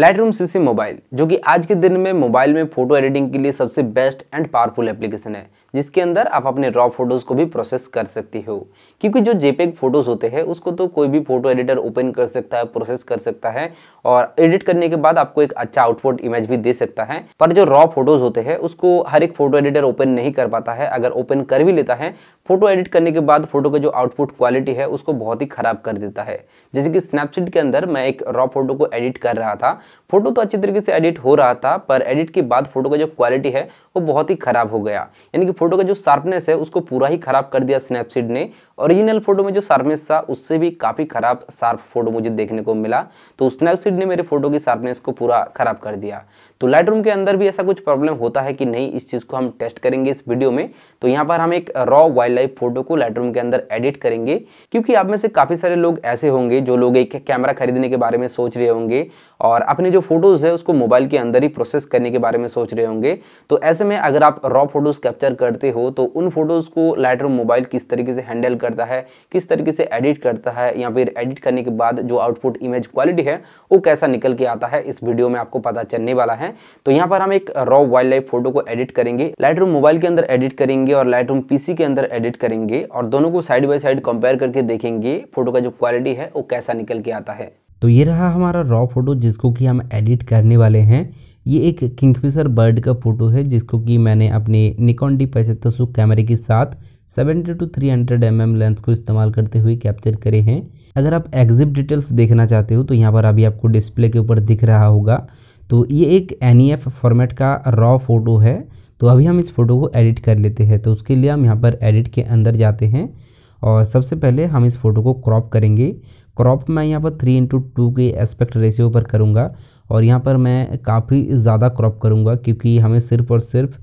light room CC mobile जो कि आज के दिन में मोबाइल में फोटो एडिटिंग के लिए सबसे बेस्ट एंड पावरफुल एप्लीकेशन है जिसके अंदर आप अपने रॉ फोटोज़ को भी प्रोसेस कर सकती हो क्योंकि जो जेपेग फोटोज़ होते हैं उसको तो कोई भी फोटो एडिटर ओपन कर सकता है प्रोसेस कर सकता है और एडिट करने के बाद आपको एक अच्छा आउटपुट इमेज भी दे सकता है पर जो रॉ फोटोज़ होते हैं उसको हर एक फोटो एडिटर ओपन नहीं कर पाता है अगर ओपन कर भी लेता है फोटो एडिट करने के बाद फोटो का जो आउटपुट क्वालिटी है उसको बहुत ही ख़राब कर देता है जैसे कि स्नैपसीड के अंदर मैं एक रॉ फोटो को एडिट कर रहा था फोटो तो अच्छी तरीके से एडिट हो रहा था पर एडिट के बाद फोटो का जो क्वालिटी है वो बहुत ही ख़राब हो गया यानी कि फोटो का जो शार्पनेस है उसको पूरा ही खराब कर दिया स्नैपसीड ने ओरिजिनल फोटो में जो शार्पनेस था उससे भी काफ़ी ख़राब शार्प फोटो मुझे देखने को मिला तो स्नैपसीड ने मेरे फोटो की शार्पनेस को पूरा ख़राब कर दिया तो लाइट के अंदर भी ऐसा कुछ प्रॉब्लम होता है कि नहीं इस चीज़ को हम टेस्ट करेंगे इस वीडियो में तो यहाँ पर हम एक रॉ वाइल्ड लाइफ फोटो को लाइट के अंदर एडिट करेंगे क्योंकि आप में से काफ़ी सारे लोग ऐसे होंगे जो लोग एक कैमरा खरीदने के बारे में सोच रहे होंगे और अपने जो फोटोज़ है उसको मोबाइल के अंदर ही प्रोसेस करने के बारे में सोच रहे होंगे तो ऐसे में अगर आप रॉ फोटोज़ कैप्चर कर करते हो तो उन फोटोज़ को लाइटरूम मोबाइल किस तरीके से हैंडल करता है किस तरीके से एडिट करता है या फिर एडिट करने के बाद जो आउटपुट इमेज क्वालिटी है वो कैसा निकल के आता है इस वीडियो में आपको पता चलने वाला है तो यहाँ पर हम एक रॉ वाइल्ड लाइफ फोटो को एडिट करेंगे लाइट मोबाइल के अंदर एडिट करेंगे और लाइट रूम के अंदर एडिट करेंगे और दोनों को साइड बाई साइड कंपेयर करके देखेंगे फोटो का जो क्वालिटी है वो कैसा निकल के आता है तो ये रहा हमारा रॉ फोटो जिसको कि हम एडिट करने वाले हैं ये एक किंगफिशर बर्ड का फोटो है जिसको कि मैंने अपने निकॉन डी पचहत्तर सौ कैमरे के साथ 70 टू 300 हंड्रेड mm लेंस को इस्तेमाल करते हुए कैप्चर करे हैं अगर आप एग्जिट डिटेल्स देखना चाहते हो तो यहाँ पर अभी आपको डिस्प्ले के ऊपर दिख रहा होगा तो ये एक एन फॉर्मेट e का रॉ फोटो है तो अभी हम इस फोटो को एडिट कर लेते हैं तो उसके लिए हम यहाँ पर एडिट के अंदर जाते हैं और सबसे पहले हम इस फोटो को क्रॉप करेंगे क्रॉप मैं यहाँ पर थ्री इंटू टू के एस्पेक्ट रेशियो पर करूँगा और यहाँ पर मैं काफ़ी ज़्यादा क्रॉप करूँगा क्योंकि हमें सिर्फ और सिर्फ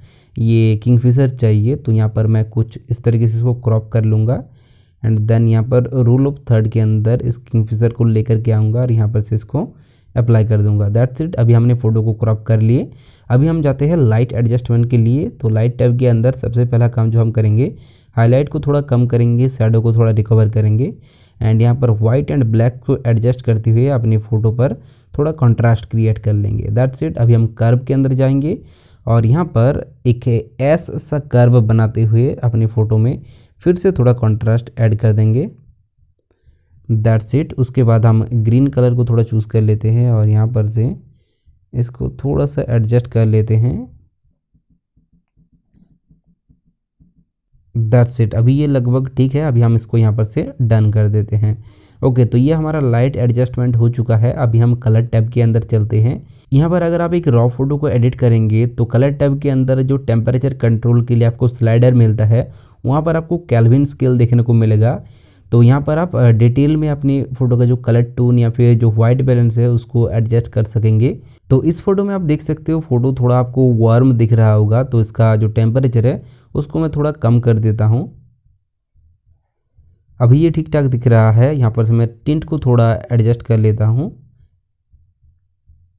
ये किंगफिशर चाहिए तो यहाँ पर मैं कुछ इस तरीके से इसको क्रॉप कर लूँगा एंड देन यहाँ पर रूल ऑफ थर्ड के अंदर इस किंगफिशर को लेकर के आऊँगा और यहाँ पर से इसको अप्लाई कर दूंगा दैट्स इट अभी हमने फ़ोटो को क्रॉप कर लिए अभी हम जाते हैं लाइट एडजस्टमेंट के लिए तो लाइट टैब के अंदर सबसे पहला काम जो हम करेंगे हाईलाइट को थोड़ा कम करेंगे शेडो को थोड़ा रिकवर करेंगे एंड यहाँ पर वाइट एंड ब्लैक को एडजस्ट करते हुए अपनी फ़ोटो पर थोड़ा कंट्रास्ट क्रिएट कर लेंगे दैट्स इट अभी हम कर्व के अंदर जाएंगे और यहाँ पर एक एस सा कर्व बनाते हुए अपनी फ़ोटो में फिर से थोड़ा कंट्रास्ट ऐड कर देंगे दैट्स इट उसके बाद हम ग्रीन कलर को थोड़ा चूज़ कर लेते हैं और यहाँ पर से इसको थोड़ा सा एडजस्ट कर लेते हैं दैट्स इट अभी ये लगभग ठीक है अभी हम इसको यहाँ पर से डन कर देते हैं ओके तो ये हमारा लाइट एडजस्टमेंट हो चुका है अभी हम कलर टैब के अंदर चलते हैं यहाँ पर अगर आप एक रॉ फोटो को एडिट करेंगे तो कलर टैब के अंदर जो टेम्परेचर कंट्रोल के लिए आपको स्लाइडर मिलता है वहाँ पर आपको कैलविन स्केल देखने को मिलेगा तो यहाँ पर आप डिटेल में अपनी फ़ोटो का जो कलर टोन या फिर जो व्हाइट बैलेंस है उसको एडजस्ट कर सकेंगे तो इस फोटो में आप देख सकते हो फोटो थोड़ा आपको वार्म दिख रहा होगा तो इसका जो टेम्परेचर है उसको मैं थोड़ा कम कर देता हूँ अभी ये ठीक ठाक दिख रहा है यहाँ पर से मैं टिंट को थोड़ा एडजस्ट कर लेता हूँ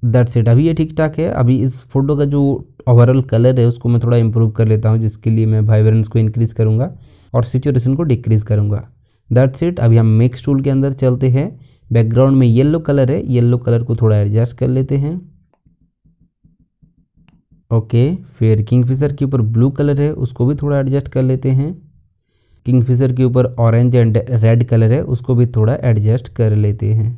दैट सेट अभी ये ठीक ठाक है अभी इस फोटो का जो ओवरऑल कलर है उसको मैं थोड़ा इम्प्रूव कर लेता हूँ जिसके लिए मैं वाइब्रेंस को इंक्रीज़ करूँगा और सिचुएशन को डिक्रीज़ करूँगा दैट्स इट अभी हम मिक्स टूल के अंदर चलते हैं बैकग्राउंड में येल्लो कलर है येल्लो कलर को थोड़ा एडजस्ट कर लेते हैं ओके फिर किंगफिशर के ऊपर ब्लू कलर है उसको भी थोड़ा एडजस्ट कर लेते हैं किंगफिशर के ऊपर ऑरेंज एंड रेड कलर है उसको भी थोड़ा एडजस्ट कर लेते हैं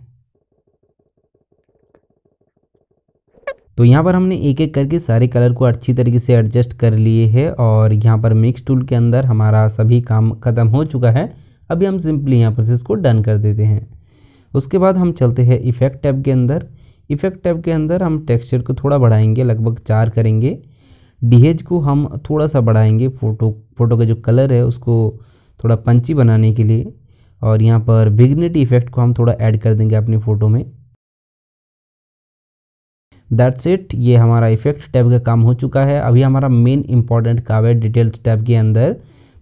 तो यहाँ पर हमने एक एक करके सारे कलर को अच्छी तरीके से एडजस्ट कर लिए है और यहाँ पर मिक्स टूल के अंदर हमारा सभी काम ख़त्म हो चुका है अभी हम सिंपली यहाँ पर से इसको डन कर देते हैं उसके बाद हम चलते हैं इफेक्ट टैब के अंदर इफेक्ट टैब के अंदर हम टेक्सचर को थोड़ा बढ़ाएंगे लगभग चार करेंगे डीहेज को हम थोड़ा सा बढ़ाएंगे फ़ोटो फ़ोटो का जो कलर है उसको थोड़ा पंची बनाने के लिए और यहाँ पर बिग्निटी इफेक्ट को हम थोड़ा ऐड कर देंगे अपनी फ़ोटो में दैट्स इट ये हमारा इफेक्ट टैब का काम हो चुका है अभी हमारा मेन इंपॉर्टेंट काम है डिटेल्स टैब के अंदर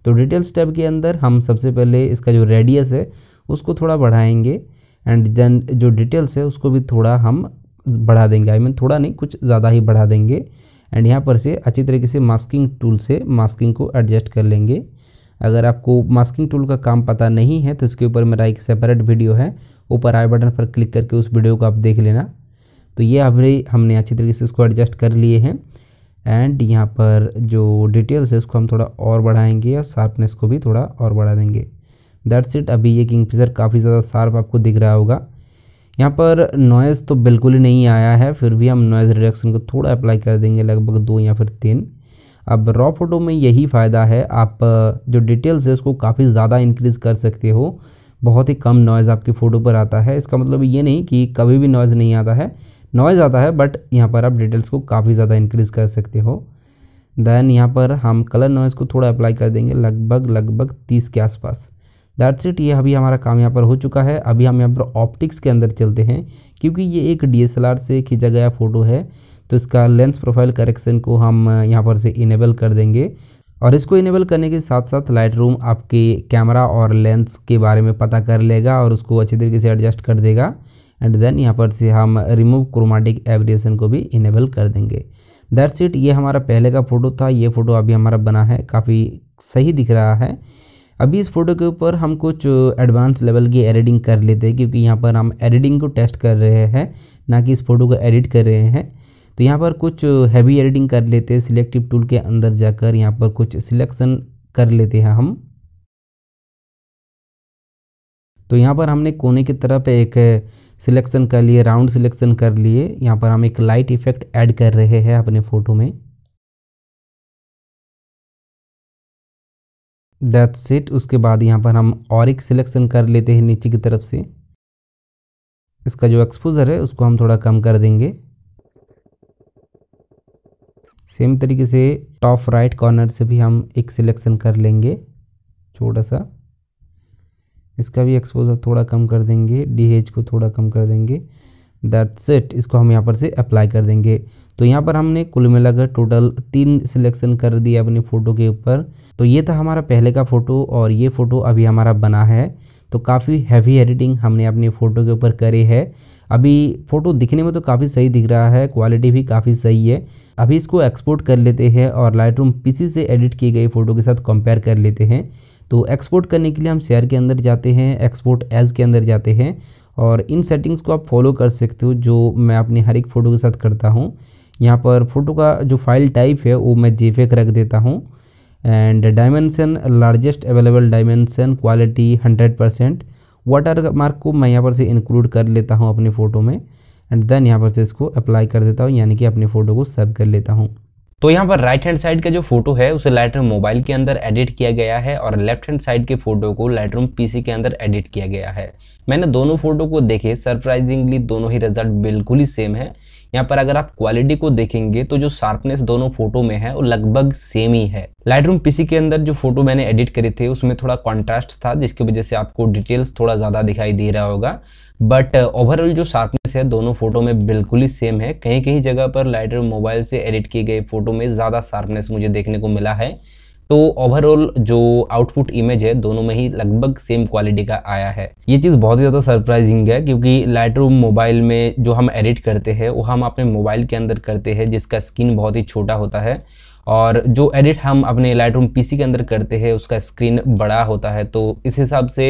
तो डिटेल्स टैब के अंदर हम सबसे पहले इसका जो रेडियस है उसको थोड़ा बढ़ाएंगे एंड देन जो डिटेल्स है उसको भी थोड़ा हम बढ़ा देंगे आई I मीन mean, थोड़ा नहीं कुछ ज़्यादा ही बढ़ा देंगे एंड यहाँ पर से अच्छी तरीके से मास्किंग टूल से मास्किंग को एडजस्ट कर लेंगे अगर आपको मास्किंग टूल का काम पता नहीं है तो इसके ऊपर मेरा एक सेपरेट वीडियो है ऊपर आई बटन पर क्लिक करके उस वीडियो को आप देख लेना तो ये अभी हमने अच्छी तरीके से इसको एडजस्ट कर लिए हैं एंड यहाँ पर जो डिटेल्स है उसको हम थोड़ा और बढ़ाएंगे और शार्पनेस को भी थोड़ा और बढ़ा देंगे दैट्स इट अभी ये फिजर काफ़ी ज़्यादा शार्प आपको दिख रहा होगा यहाँ पर नॉइज़ तो बिल्कुल ही नहीं आया है फिर भी हम नॉइज़ रिडक्शन को थोड़ा अप्लाई कर देंगे लगभग दो या फिर तीन अब रॉ फोटो में यही फ़ायदा है आप जो डिटेल्स है उसको काफ़ी ज़्यादा इंक्रीज़ कर सकते हो बहुत ही कम नॉइज़ आपकी फ़ोटो पर आता है इसका मतलब ये नहीं कि कभी भी नॉइज़ नहीं आता है नॉइज़ आता है बट यहाँ पर आप डिटेल्स को काफ़ी ज़्यादा इंक्रीज़ कर सकते हो देन यहाँ पर हम कलर नॉइज़ को थोड़ा अप्लाई कर देंगे लगभग लगभग तीस के आसपास दैट्स इट ये अभी हमारा काम यहाँ पर हो चुका है अभी हम यहाँ पर ऑप्टिक्स के अंदर चलते हैं क्योंकि ये एक डी से खींचा गया फ़ोटो है तो इसका लेंस प्रोफाइल करेक्शन को हम यहाँ पर से इनेबल कर देंगे और इसको इनेबल करने के साथ साथ लाइट रूम आपके कैमरा और लेंस के बारे में पता कर लेगा और उसको अच्छी तरीके से एडजस्ट कर देगा एंड देन यहाँ पर से हम रिमूव क्रोमेटिक एवरिएशन को भी इनेबल कर देंगे दैट सीट ये हमारा पहले का फ़ोटो था ये फ़ोटो अभी हमारा बना है काफ़ी सही दिख रहा है अभी इस फोटो के ऊपर हम कुछ एडवांस लेवल की एडिटिंग कर लेते हैं क्योंकि यहाँ पर हम एडिटिंग को टेस्ट कर रहे हैं ना कि इस फोटो को एडिट कर रहे हैं तो यहाँ पर कुछ हैवी एडिटिंग कर लेते हैं सिलेक्टिव टूल के अंदर जाकर यहाँ पर कुछ सिलेक्शन कर लेते हैं हम तो यहाँ पर हमने कोने की तरफ एक सिलेक्शन कर लिए राउंड सिलेक्शन कर लिए यहाँ पर हम एक लाइट इफेक्ट ऐड कर रहे हैं अपने फ़ोटो में दैट्स इट उसके बाद यहाँ पर हम और एक सिलेक्शन कर लेते हैं नीचे की तरफ से इसका जो एक्सपोजर है उसको हम थोड़ा कम कर देंगे सेम तरीके से टॉप राइट कॉर्नर से भी हम एक सिलेक्शन कर लेंगे छोटा सा इसका भी एक्सपोजर थोड़ा कम कर देंगे डी को थोड़ा कम कर देंगे दैट्स इट इसको हम यहाँ पर से अप्लाई कर देंगे तो यहाँ पर हमने कुल मिलाकर टोटल तीन सिलेक्शन कर दिया अपनी फ़ोटो के ऊपर तो ये था हमारा पहले का फ़ोटो और ये फ़ोटो अभी हमारा बना है तो काफ़ी हैवी एडिटिंग हमने अपनी फ़ोटो के ऊपर करी है अभी फ़ोटो दिखने में तो काफ़ी सही दिख रहा है क्वालिटी भी काफ़ी सही है अभी इसको एक्सपोर्ट कर लेते हैं और लाइट रूम से एडिट की गई फ़ोटो के साथ कंपेयर कर लेते हैं तो एक्सपोर्ट करने के लिए हम शेयर के अंदर जाते हैं एक्सपोर्ट एज के अंदर जाते हैं और इन सेटिंग्स को आप फॉलो कर सकते हो जो मैं अपनी हर एक फ़ोटो के साथ करता हूँ यहाँ पर फ़ोटो का जो फाइल टाइप है वो मैं जेफेक रख देता हूँ and dimension largest available dimension quality hundred percent watermark को मैं यहाँ पर से इंक्लूड कर लेता हूँ अपनी फ़ोटो में एंड देन यहाँ पर से इसको अप्लाई कर देता हूँ यानी कि अपनी फ़ोटो को सर्व कर लेता हूँ तो यहाँ पर राइट हैंड साइड का जो फोटो है उसे लाइट मोबाइल के अंदर एडिट किया गया है और लेफ्ट हैंड साइड के फोटो को लाइट पीसी के अंदर एडिट किया गया है मैंने दोनों फोटो को देखे सरप्राइजिंगली दोनों ही रिजल्ट बिल्कुल ही सेम है यहाँ पर अगर आप क्वालिटी को देखेंगे तो जो शार्पनेस दोनों फोटो में है वो लगभग सेम ही है लाइटरूम पीसी के अंदर जो फोटो मैंने एडिट करे थे उसमें थोड़ा कॉन्ट्रास्ट था जिसकी वजह से आपको डिटेल्स थोड़ा ज़्यादा दिखाई दे रहा होगा बट ओवरऑल uh, जो शार्पनेस है दोनों फोटो में बिल्कुल ही सेम है कहीं कहीं जगह पर लाइटर मोबाइल से एडिट किए गए फोटो में ज़्यादा शार्पनेस मुझे देखने को मिला है तो ओवरऑल जो आउटपुट इमेज है दोनों में ही लगभग सेम क्वालिटी का आया है ये चीज़ बहुत ही ज़्यादा सरप्राइजिंग है क्योंकि लाइटर मोबाइल में जो हम एडिट करते हैं वो हम अपने मोबाइल के अंदर करते हैं जिसका स्क्रीन बहुत ही छोटा होता है और जो एडिट हम अपने लाइटरूम पीसी के अंदर करते हैं उसका स्क्रीन बड़ा होता है तो इस हिसाब से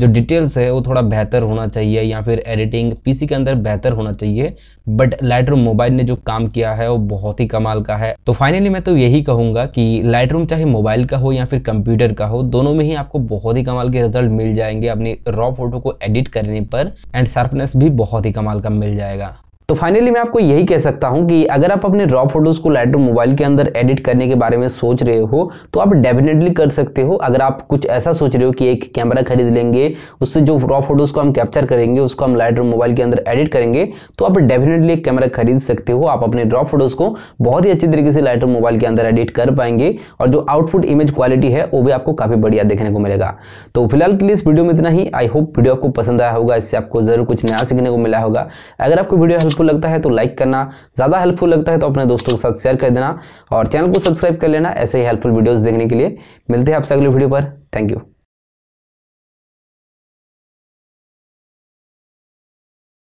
जो डिटेल्स है वो थोड़ा बेहतर होना चाहिए या फिर एडिटिंग पीसी के अंदर बेहतर होना चाहिए बट लाइटरूम मोबाइल ने जो काम किया है वो बहुत ही कमाल का है तो फाइनली मैं तो यही कहूँगा कि लाइटरूम चाहे मोबाइल का हो या फिर कंप्यूटर का हो दोनों में ही आपको बहुत ही कमाल के रिजल्ट मिल जाएंगे अपनी रॉ फोटो को एडिट करने पर एंड शार्पनेस भी बहुत ही कमाल का मिल जाएगा तो फाइनली मैं आपको यही कह सकता हूं कि अगर आप अपने रॉ फोटोज़ को लाइटरूम मोबाइल के अंदर एडिट करने के बारे में सोच रहे हो तो आप डेफिनेटली कर सकते हो अगर आप कुछ ऐसा सोच रहे हो कि एक कैमरा खरीद लेंगे उससे जो रॉ फोटोज़ को हम कैप्चर करेंगे उसको हम लाइटरूम मोबाइल के अंदर एडिट करेंगे तो आप डेफिनेटली एक कैमरा खरीद सकते हो आप अपने रॉ फोटोज़ को बहुत ही अच्छी तरीके से लाइटरूम मोबाइल के अंदर एडिट कर पाएंगे और जो आउटपुट इमेज क्वालिटी है वो भी आपको काफ़ी बढ़िया देखने को मिलेगा तो फिलहाल के लिए इस वीडियो में इतना ही आई होप वीडियो आपको पसंद आया होगा इससे आपको जरूर कुछ नया सीखने को मिला होगा अगर आपको वीडियो हेल्पफुल लगता है तो लाइक करना ज़्यादा हेल्पफुल लगता है तो अपने दोस्तों के साथ शेयर कर देना और चैनल को सब्सक्राइब कर लेना ऐसे ही हेल्पफुल वीडियोज़ देखने के लिए मिलते हैं आपसे अगले वीडियो पर थैंक यू